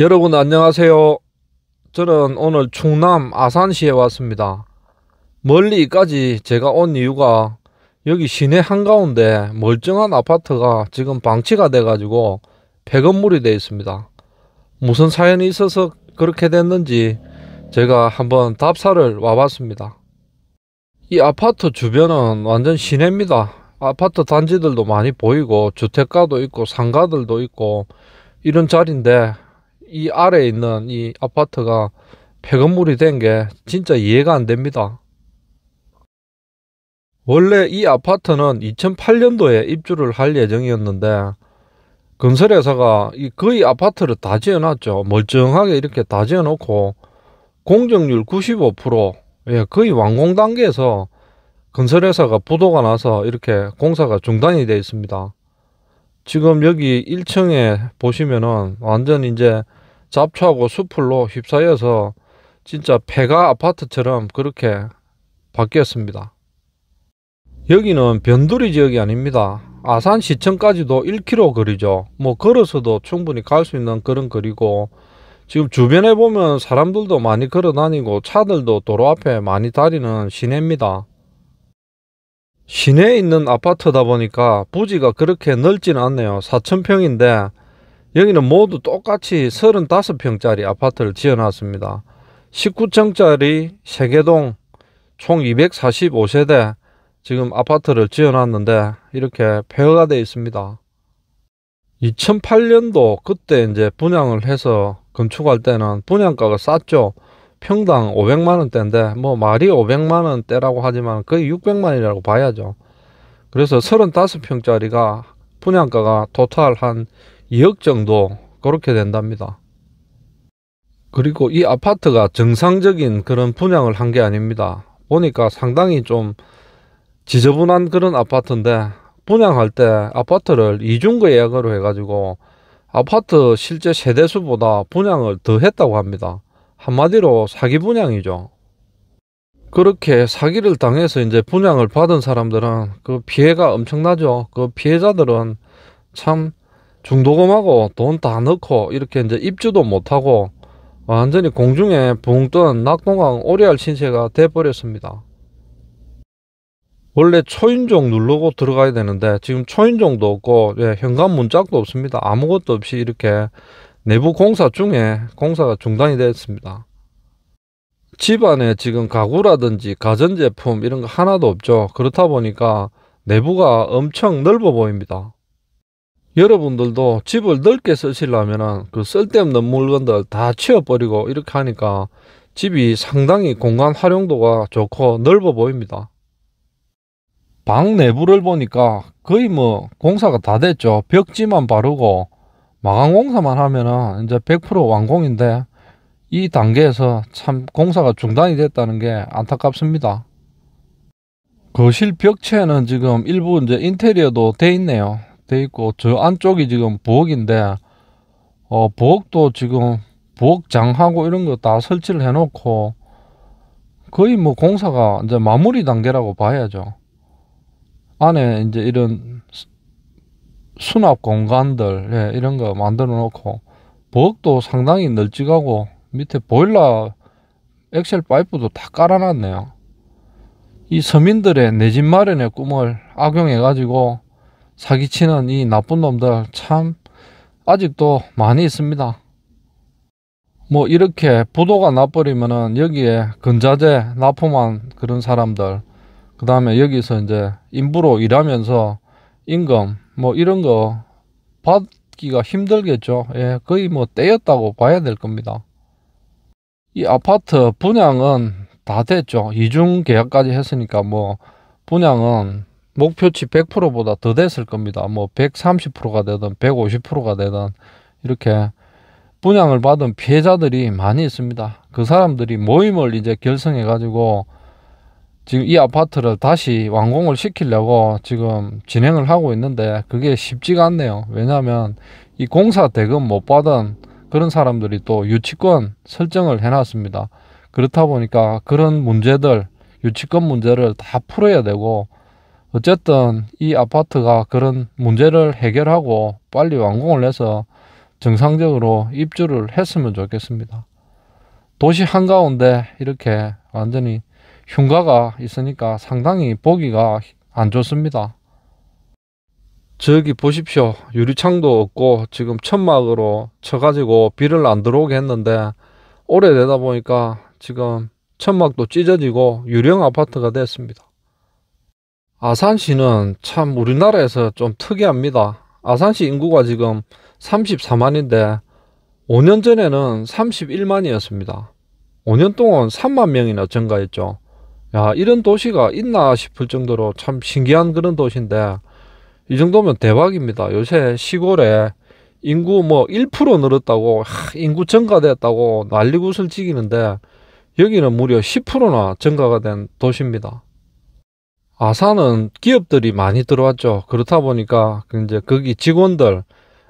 여러분 안녕하세요. 저는 오늘 충남 아산시에 왔습니다. 멀리까지 제가 온 이유가 여기 시내 한가운데 멀쩡한 아파트가 지금 방치가 돼가지고 폐건물이 되어 있습니다. 무슨 사연이 있어서 그렇게 됐는지 제가 한번 답사를 와봤습니다. 이 아파트 주변은 완전 시내입니다. 아파트 단지들도 많이 보이고 주택가도 있고 상가들도 있고 이런 자리인데 이 아래에 있는 이 아파트가 폐건물이 된 게 진짜 이해가 안 됩니다. 원래 이 아파트는 2008년도에 입주를 할 예정이었는데 건설회사가 거의 아파트를 다 지어놨죠. 멀쩡하게 이렇게 다 지어놓고 공정률 95% 예, 거의 완공 단계에서 건설회사가 부도가 나서 이렇게 공사가 중단이 되어 있습니다. 지금 여기 1층에 보시면은 완전 이제 잡초하고 수풀로 휩싸여서 진짜 폐가 아파트처럼 그렇게 바뀌었습니다. 여기는 변두리 지역이 아닙니다. 아산시청까지도 1km 거리죠. 뭐 걸어서도 충분히 갈 수 있는 그런 거리고 지금 주변에 보면 사람들도 많이 걸어 다니고 차들도 도로 앞에 많이 다니는 시내입니다. 시내에 있는 아파트다 보니까 부지가 그렇게 넓진 않네요. 4천평인데 여기는 모두 똑같이 35평짜리 아파트를 지어놨습니다. 19층짜리 3개동 총 245세대 지금 아파트를 지어놨는데 이렇게 폐허가 되어 있습니다. 2008년도 그때 이제 분양을 해서 건축할 때는 분양가가 쌌죠. 평당 500만원대인데 뭐 말이 500만원대라고 하지만 거의 600만원이라고 봐야죠. 그래서 35평짜리가 분양가가 토탈 한 2억 정도 그렇게 된답니다. 그리고 이 아파트가 정상적인 그런 분양을 한 게 아닙니다. 보니까 상당히 좀 지저분한 그런 아파트인데 분양할 때 아파트를 이중거 예약으로 해가지고 아파트 실제 세대수보다 분양을 더 했다고 합니다. 한마디로 사기 분양이죠. 그렇게 사기를 당해서 이제 분양을 받은 사람들은 그 피해가 엄청나죠. 그 피해자들은 참 중도금하고 돈 다 넣고 이렇게 이제 입주도 못하고 완전히 공중에 붕뜬 낙동강 오리알 신세가 돼버렸습니다. 원래 초인종 누르고 들어가야 되는데 지금 초인종도 없고 예, 현관 문짝도 없습니다. 아무것도 없이 이렇게 내부 공사 중에 공사가 중단이 되었습니다. 집안에 지금 가구라든지 가전제품 이런 거 하나도 없죠. 그렇다 보니까 내부가 엄청 넓어 보입니다. 여러분들도 집을 넓게 쓰시려면 그 쓸데없는 물건들 다 치워버리고 이렇게 하니까 집이 상당히 공간 활용도가 좋고 넓어 보입니다. 방 내부를 보니까 거의 뭐 공사가 다 됐죠. 벽지만 바르고 마감 공사만 하면은 이제 100% 완공인데 이 단계에서 참 공사가 중단이 됐다는 게 안타깝습니다. 거실 벽체는 지금 일부 이제 인테리어도 돼 있네요. 돼 있고 저 안쪽이 지금 부엌인데 어 부엌도 지금 부엌장하고 이런 거 다 설치를 해 놓고 거의 뭐 공사가 이제 마무리 단계라고 봐야죠 안에 이제 이런 수납 공간들 예, 이런 거 만들어 놓고 부엌도 상당히 널찍하고 밑에 보일러 엑셀 파이프도 다 깔아놨네요 이 서민들의 내 집 마련의 꿈을 악용해 가지고 사기치는 이 나쁜 놈들 참 아직도 많이 있습니다. 뭐 이렇게 부도가 나버리면은 여기에 근자재 납품한 그런 사람들 그 다음에 여기서 이제 인부로 일하면서 임금 뭐 이런 거 받기가 힘들겠죠. 예, 거의 뭐 떼였다고 봐야 될 겁니다. 이 아파트 분양은 다 됐죠. 이중 계약까지 했으니까 뭐 분양은 목표치 100%보다 더 됐을 겁니다. 뭐 130%가 되든 150%가 되든 이렇게 분양을 받은 피해자들이 많이 있습니다. 그 사람들이 모임을 이제 결성해 가지고 지금 이 아파트를 다시 완공을 시키려고 지금 진행을 하고 있는데 그게 쉽지가 않네요. 왜냐하면 이 공사 대금 못 받은 그런 사람들이 또 유치권 설정을 해놨습니다. 그렇다 보니까 그런 문제들 유치권 문제를 다 풀어야 되고 어쨌든 이 아파트가 그런 문제를 해결하고 빨리 완공을 해서 정상적으로 입주를 했으면 좋겠습니다. 도시 한가운데 이렇게 완전히 흉가가 있으니까 상당히 보기가 안 좋습니다. 저기 보십시오. 유리창도 없고 지금 천막으로 쳐가지고 비를 안 들어오게 했는데 오래되다 보니까 지금 천막도 찢어지고 유령 아파트가 됐습니다. 아산시는 참 우리나라에서 좀 특이합니다. 아산시 인구가 지금 34만인데 5년 전에는 31만이었습니다. 5년 동안 3만 명이나 증가했죠. 야, 이런 도시가 있나 싶을 정도로 참 신기한 그런 도시인데 이 정도면 대박입니다. 요새 시골에 인구 뭐 1% 늘었다고 하, 인구 증가됐다고 난리구슬 찍이는데 여기는 무려 10%나 증가가 된 도시입니다. 아산은 기업들이 많이 들어왔죠. 그렇다 보니까 이제 거기 직원들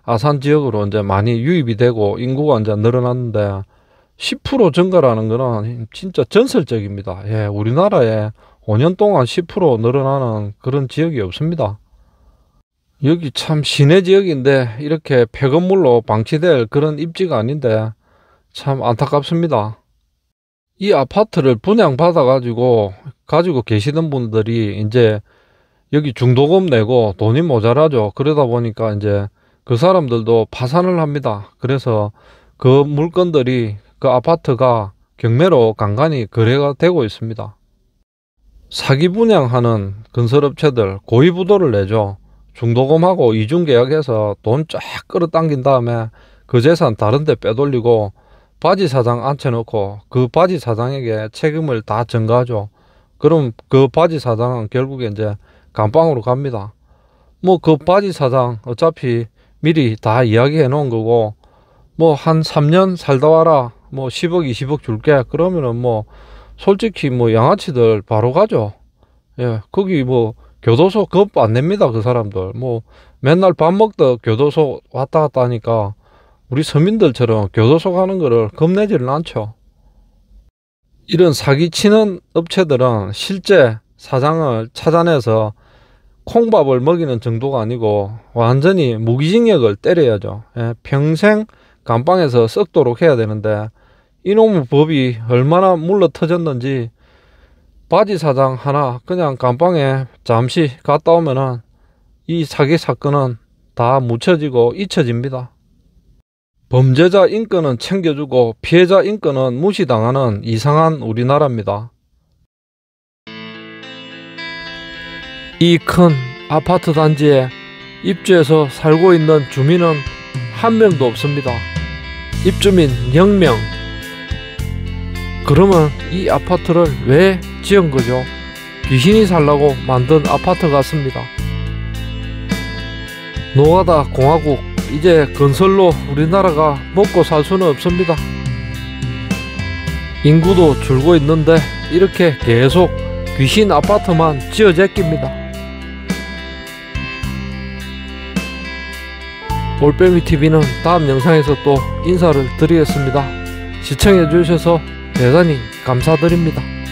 아산 지역으로 이제 많이 유입이 되고 인구가 이제 늘어났는데 10% 증가라는 거는 진짜 전설적입니다. 예, 우리나라에 5년 동안 10% 늘어나는 그런 지역이 없습니다. 여기 참 시내 지역인데 이렇게 폐건물로 방치될 그런 입지가 아닌데 참 안타깝습니다. 이 아파트를 분양받아 가지고 가지고 계시는 분들이 이제 여기 중도금 내고 돈이 모자라죠. 그러다 보니까 이제 그 사람들도 파산을 합니다. 그래서 그 물건들이 그 아파트가 경매로 간간히 거래가 되고 있습니다. 사기 분양하는 건설업체들 고의부도를 내죠. 중도금하고 이중계약해서 돈 쫙 끌어당긴 다음에 그 재산 다른 데 빼돌리고 바지 사장 앉혀놓고 그 바지 사장에게 책임을 다 전가하죠. 그럼 그 바지 사장은 결국에 이제 감방으로 갑니다. 뭐 그 바지 사장 어차피 미리 다 이야기해 놓은 거고 뭐 한 3년 살다 와라 뭐 10억 20억 줄게 그러면은 뭐 솔직히 뭐 양아치들 바로 가죠. 예 거기 뭐 교도소 겁안 냅니다 그 사람들 뭐 맨날 밥먹듯 교도소 왔다 갔다 하니까 우리 서민들처럼 교도소 가는 거를 겁내지를 않죠. 이런 사기치는 업체들은 실제 사장을 찾아내서 콩밥을 먹이는 정도가 아니고 완전히 무기징역을 때려야죠. 예, 평생 감방에서 썩도록 해야 되는데 이놈의 법이 얼마나 물러 터졌는지 바지 사장 하나 그냥 감방에 잠시 갔다 오면은 이 사기 사건은 다 묻혀지고 잊혀집니다. 범죄자 인권은 챙겨주고 피해자 인권은 무시당하는 이상한 우리나라입니다. 이 큰 아파트 단지에 입주해서 살고 있는 주민은 한 명도 없습니다. 입주민 0명. 그러면 이 아파트를 왜 지은 거죠? 귀신이 살라고 만든 아파트 같습니다. 노가다 공화국 이제 건설로 우리나라가 먹고 살 수는 없습니다. 인구도 줄고 있는데 이렇게 계속 귀신 아파트만 지어제낍니다. 올빼미TV는 다음 영상에서 또 인사를 드리겠습니다. 시청해주셔서 대단히 감사드립니다.